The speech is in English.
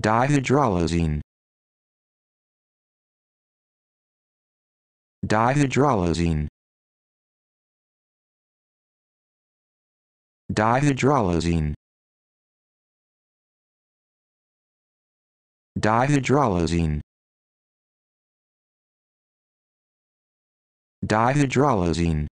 Dihydrolazine. Dihydrolazine. Dihydrolazine. Dihydrolazine. Dihydrolazine.